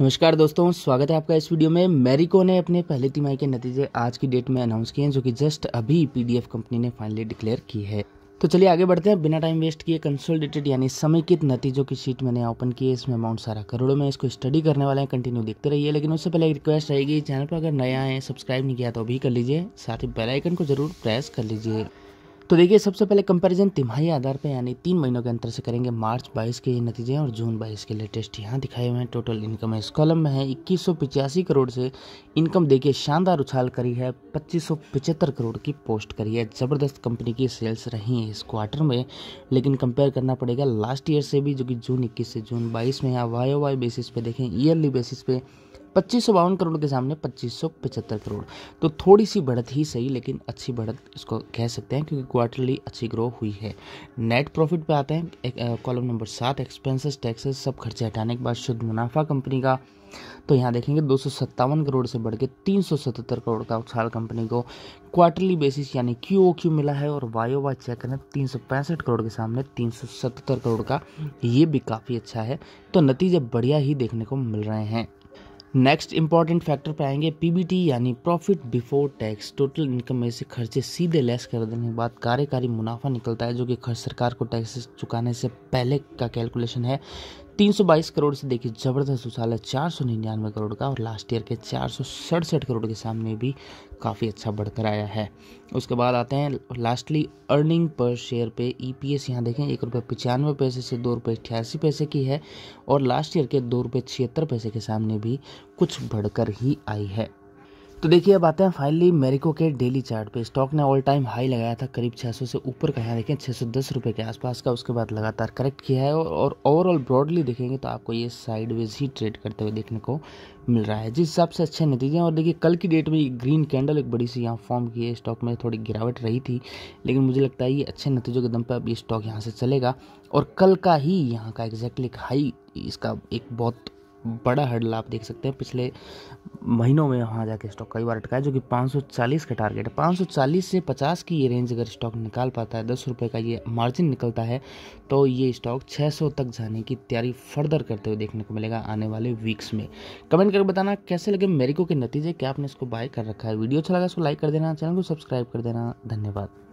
नमस्कार दोस्तों स्वागत है आपका इस वीडियो में मेरिको ने अपने पहले तिमाही के नतीजे आज की डेट में अनाउंस किए हैं जो कि जस्ट अभी पीडीएफ कंपनी ने फाइनली डिक्लेयर की है तो चलिए आगे बढ़ते हैं बिना टाइम वेस्ट किए कंसोलिडेटेड यानी समेकित नतीजों की शीट मैंने ओपन की है इसमें अमाउंट सारा करोड़ों में इसको स्टडी करने वाले हैं कंटिन्यू देखते रहिए लेकिन उससे पहले एक रिक्वेस्ट रहेगी चैनल पर अगर नया है सब्सक्राइब नहीं किया तो अभी कर लीजिए साथ ही बेलाइकन को जरूर प्रेस कर लीजिए तो देखिए सबसे पहले कंपैरिजन तिमाही आधार पर यानी तीन महीनों के अंतर से करेंगे मार्च 22 के ये नतीजे और जून 22 के लेटेस्ट यहाँ दिखाए हुए हैं टोटल इनकम इस कॉलम में है इक्कीस करोड़ से इनकम देखिए शानदार उछाल करी है पच्चीस करोड़ की पोस्ट करी है ज़बरदस्त कंपनी की सेल्स रही हैं इस क्वार्टर में लेकिन कंपेयर करना पड़ेगा लास्ट ईयर से भी जो कि जून इक्कीस से जून बाईस में यहाँ वाई बेसिस पे देखें ईयरली बेसिस पे पच्चीस सौ बावन करोड़ के सामने पच्चीस सौ पचहत्तर करोड़ तो थोड़ी सी बढ़त ही सही लेकिन अच्छी बढ़त इसको कह सकते हैं क्योंकि क्वार्टरली अच्छी ग्रो हुई है नेट प्रॉफिट पे आते हैं कॉलम नंबर सात एक्सपेंसेस टैक्सेस सब खर्चे हटाने के बाद शुद्ध मुनाफा कंपनी का तो यहाँ देखेंगे दो करोड़ से बढ़ के तीन करोड़ का उछाल कंपनी को क्वार्टरली बेसिस यानी क्यू ओ क्यू मिला है और ओ वाई चेक करें तीन सौ पैंसठ करोड़ के सामने तीन सौ सतहत्तर करोड़ का ये भी काफ़ी अच्छा है तो नतीजे बढ़िया ही देखने को मिल रहे हैं नेक्स्ट इंपॉर्टेंट फैक्टर पे आएंगे पीबीटी यानी profit before tax total income में से खर्चे सीधे लेस कर देने के बाद कार्यकारी मुनाफा निकलता है जो कि खर्च सरकार को टैक्सेस चुकाने से पहले का कैलकुलेशन है 322 करोड़ से देखिए ज़बरदस्त उछाल है चार सौ निन्यानवे करोड़ का और लास्ट ईयर के चार सौ सड़सठ करोड़ के सामने भी काफ़ी अच्छा बढ़कर आया है उसके बाद आते हैं लास्टली अर्निंग पर शेयर पे ई पी एस यहाँ देखें एक रुपये पचानवे पैसे से दो रुपये अठासी पैसे की है और लास्ट ईयर के दो रुपये छिहत्तर पैसे के सामने भी कुछ बढ़कर ही आई है तो देखिए अब आते हैं फाइनली मेरिको के डेली चार्ट पे स्टॉक ने ऑल टाइम हाई लगाया था करीब 600 से ऊपर का यहाँ देखें 610 रुपए के आसपास का उसके बाद लगातार करेक्ट किया है और ओवरऑल ब्रॉडली देखेंगे तो आपको ये साइडवेज ही ट्रेड करते हुए देखने को मिल रहा है जिस हिसाब से अच्छे नतीजे हैं और देखिए कल की डेट में ग्रीन कैंडल एक बड़ी सी यहाँ फॉर्म की है स्टॉक में थोड़ी गिरावट रही थी लेकिन मुझे लगता है ये अच्छे नतीजों के दम पर अब ये स्टॉक यहाँ से चलेगा और कल का ही यहाँ का एग्जैक्टली हाई इसका एक बहुत बड़ा हडल आप देख सकते हैं पिछले महीनों में वहाँ जाके स्टॉक कई बार अटका है जो कि 540 का टारगेट है 540 से 50 की ये रेंज अगर स्टॉक निकाल पाता है दस रुपये का ये मार्जिन निकलता है तो ये स्टॉक 600 तक जाने की तैयारी फर्दर करते हुए देखने को मिलेगा आने वाले वीक्स में कमेंट करके बताना कैसे लगे मेरिको के नतीजे क्या आपने इसको बाय कर रखा है वीडियो अच्छा लगा इसको लाइक कर देना चैनल को सब्सक्राइब कर देना धन्यवाद